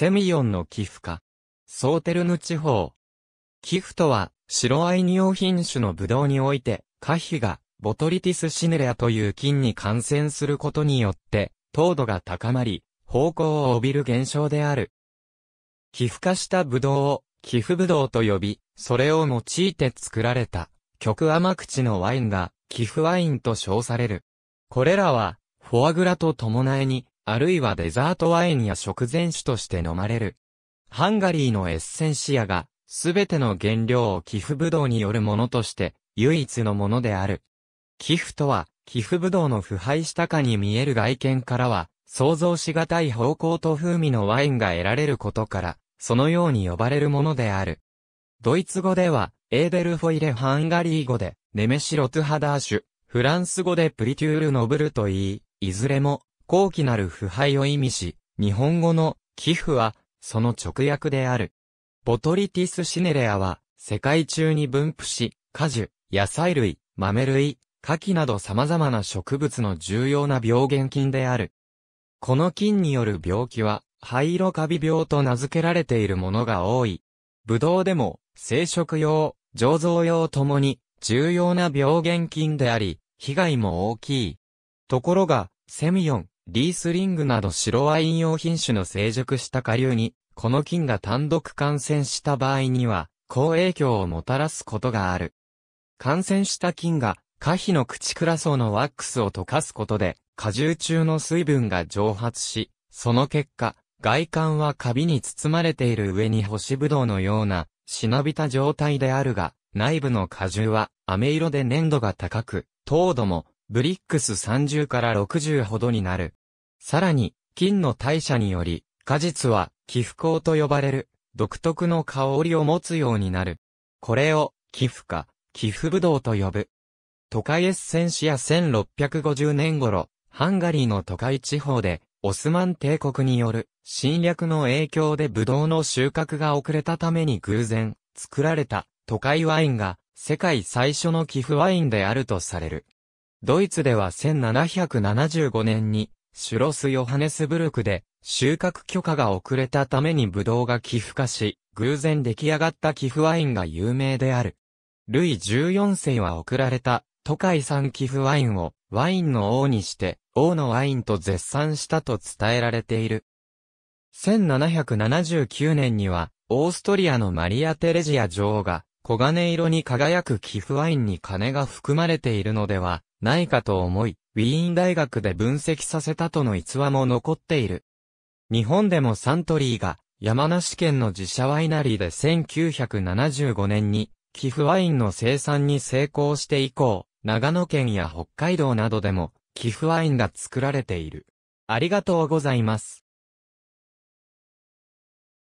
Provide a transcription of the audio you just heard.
セミヨンの寄付か。ソーテルヌ地方。寄付とは、白アインオ品種のブドウにおいて、花皮が、ボトリティスシネレアという菌に感染することによって、糖度が高まり、方向を帯びる現象である。寄付化したブドウを、寄付ブドウと呼び、それを用いて作られた、極甘口のワインが、寄付ワインと称される。これらは、フォアグラと伴えに、あるいはデザートワインや食前酒として飲まれる。ハンガリーのエッセンシアが、すべての原料を寄付ブドウによるものとして、唯一のものである。寄付とは、寄付ブドウの腐敗したかに見える外見からは、想像しがたい方向と風味のワインが得られることから、そのように呼ばれるものである。ドイツ語では、エーデルフォイレ・ハンガリー語で、ネメシロトゥハダーシュ、フランス語でプリテュール・ノブルといい、いずれも、高貴なる腐敗を意味し、日本語の寄付はその直訳である。ボトリティスシネレアは世界中に分布し、果樹、野菜類、豆類、牡蠣など様々な植物の重要な病原菌である。この菌による病気は、灰色カビ病と名付けられているものが多い。ブドウでも、生殖用、醸造用ともに、重要な病原菌であり、被害も大きい。ところが、セミヨン、リースリングなど白ワイン用品種の成熟した下流に、この菌が単独感染した場合には、好影響をもたらすことがある。感染した菌が、下皮の口クラ層のワックスを溶かすことで、果汁中の水分が蒸発し、その結果、外観はカビに包まれている上に干しぶどうのような、しなびた状態であるが、内部の果汁は、飴色で粘度が高く、糖度も、ブリックス30から60ほどになる。さらに、金の代謝により、果実は寄付香と呼ばれる、独特の香りを持つようになる。これを、寄付か、寄付ぶどうと呼ぶ。都会エッセンシア1650年頃、ハンガリーの都会地方で、オスマン帝国による侵略の影響でブドウの収穫が遅れたために偶然作られた都会ワインが世界最初の寄付ワインであるとされる。ドイツでは1775年に、シュロス・ヨハネスブルクで、収穫許可が遅れたためにブドウが寄付化し、偶然出来上がった寄付ワインが有名である。ルイ14世は贈られた、都会産寄付ワインを、ワインの王にして、王のワインと絶賛したと伝えられている。1779年には、オーストリアのマリア・テレジア女王が、黄金色に輝く寄付ワインに金が含まれているのでは、ないかと思い、ウィーン大学で分析させたとの逸話も残っている。日本でもサントリーが、山梨県の自社ワイナリーで1975年に、寄付ワインの生産に成功して以降、長野県や北海道などでも、寄付ワインが作られている。ありがとうございます。